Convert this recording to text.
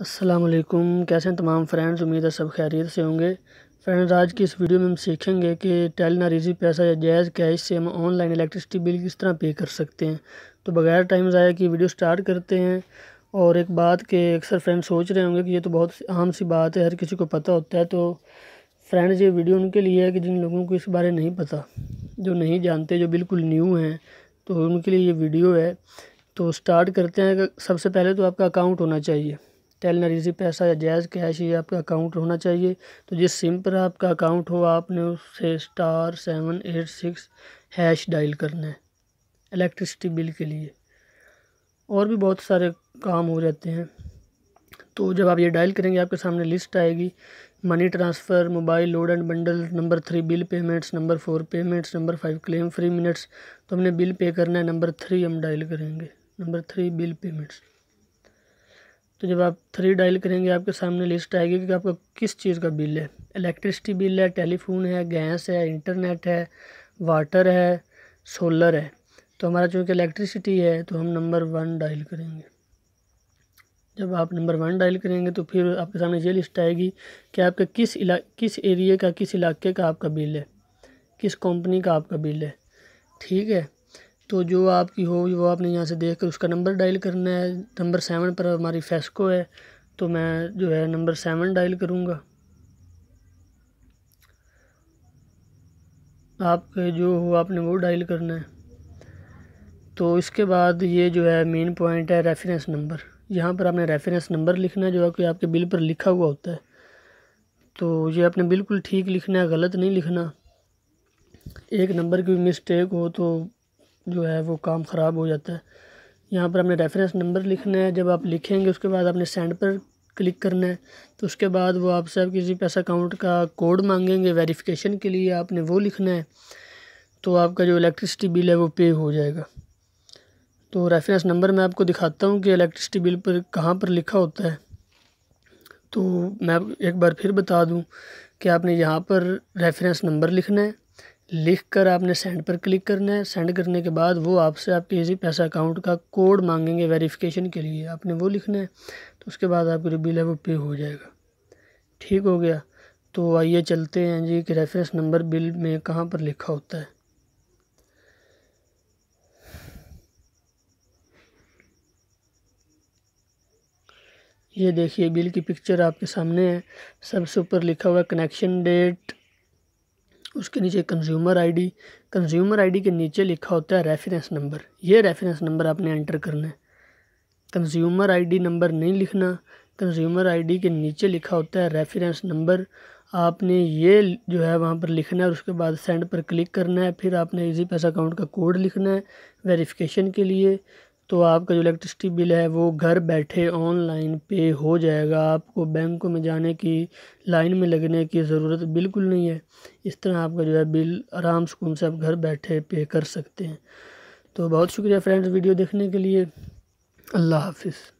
असलम कैसे हैं तमाम फ्रेंड्स उम्मीद है सब खैरियत से होंगे फ्रेंड्स आज की इस वीडियो में हम सीखेंगे कि टेलना रिजी पैसा या जायज़ कैश से हम ऑनलाइन इलेक्ट्रिसिटी बिल किस तरह पे कर सकते हैं तो बगैर टाइम ज़ाया कि वीडियो स्टार्ट करते हैं और एक बात के अक्सर फ्रेंड सोच रहे होंगे कि ये तो बहुत आम सी बात है हर किसी को पता होता है तो फ्रेंड्स ये वीडियो उनके लिए है कि जिन लोगों को इस बारे नहीं पता जो नहीं जानते जो बिल्कुल न्यू हैं तो उनके लिए ये वीडियो है तो स्टार्ट करते हैं सबसे पहले तो आपका अकाउंट होना चाहिए टेलनरीजी पैसा या जायज़ कैश ये आपका अकाउंट होना चाहिए तो जिस सिम पर आपका अकाउंट हो आपने उससे star seven eight six hash dial करना है इलेक्ट्रिसिटी बिल के लिए और भी बहुत सारे काम हो जाते हैं तो जब आप ये डायल करेंगे आपके सामने लिस्ट आएगी money transfer mobile load and bundle number three bill payments number four payments number five claim free minutes तो हमने बिल पे करना है नंबर थ्री हम डायल करेंगे नंबर थ्री बिल पेमेंट्स तो जब आप थ्री डायल करेंगे आपके सामने लिस्ट आएगी कि आपका किस चीज़ का बिल है इलेक्ट्रिसिटी बिल है टेलीफोन है गैस है इंटरनेट है वाटर है सोलर है तो हमारा चूँकि इलेक्ट्रिसिटी है तो हम नंबर वन डायल करेंगे जब आप नंबर वन डायल करेंगे तो फिर आपके सामने ये लिस्ट आएगी कि आपका किस इला किस एरिए का किस इलाके का आपका बिल है किस कंपनी का आपका बिल है ठीक है तो जो आपकी हो वो आपने यहाँ से देख कर उसका नंबर डायल करना है नंबर सेवन पर हमारी फेस्को है तो मैं जो है नंबर सेवन डायल करूँगा आपके जो हो आपने वो डायल करना है तो इसके बाद ये जो है मेन पॉइंट है रेफरेंस नंबर यहाँ पर आपने रेफरेंस नंबर लिखना है जो कि आपके बिल पर लिखा हुआ होता है तो ये आपने बिल्कुल ठीक लिखना है गलत नहीं लिखना एक नंबर की मिस्टेक हो तो जो है वो काम ख़राब हो जाता है यहाँ पर हमने रेफरेंस नंबर लिखना है जब आप लिखेंगे उसके बाद आपने सेंड पर क्लिक करना है तो उसके बाद वो आपसे आप किसी पैसा अकाउंट का कोड मांगेंगे वेरिफिकेशन के लिए आपने वो लिखना है तो आपका जो इलेक्ट्रिसिटी बिल है वो पे हो जाएगा तो रेफरेंस नंबर मैं आपको दिखाता हूँ कि इलेक्ट्रिसिटी बिल पर कहाँ पर लिखा होता है तो मैं एक बार फिर बता दूँ कि आपने यहाँ पर रेफरेंस नंबर लिखना है लिख कर आपने सेंड पर क्लिक करना है सेंड करने के बाद वो आपसे आपके इसी पैसा अकाउंट का कोड मांगेंगे वेरिफिकेशन के लिए आपने वो लिखना है तो उसके बाद आपका जो बिल है वो पे हो जाएगा ठीक हो गया तो आइए चलते हैं जी कि रेफरेंस नंबर बिल में कहाँ पर लिखा होता है ये देखिए बिल की पिक्चर आपके सामने है सबसे ऊपर लिखा हुआ कनेक्शन डेट उसके नीचे कंज्यूमर आईडी कंज्यूमर आईडी के नीचे लिखा होता है रेफरेंस नंबर ये रेफरेंस नंबर आपने एंटर करना है कंज्यूमर आईडी नंबर नहीं लिखना कंज्यूमर आईडी के नीचे लिखा होता है रेफरेंस नंबर आपने ये जो है वहाँ पर लिखना है और उसके बाद सेंड पर क्लिक करना है फिर आपने इजी पैसा अकाउंट का कोड लिखना है वेरिफिकेशन के लिए तो आपका जो इलेक्ट्रिसिटी बिल है वो घर बैठे ऑनलाइन पे हो जाएगा आपको बैंकों में जाने की लाइन में लगने की ज़रूरत बिल्कुल नहीं है इस तरह आपका जो है बिल आराम सुकून से आप घर बैठे पे कर सकते हैं तो बहुत शुक्रिया फ्रेंड्स वीडियो देखने के लिए अल्लाह हाफिज़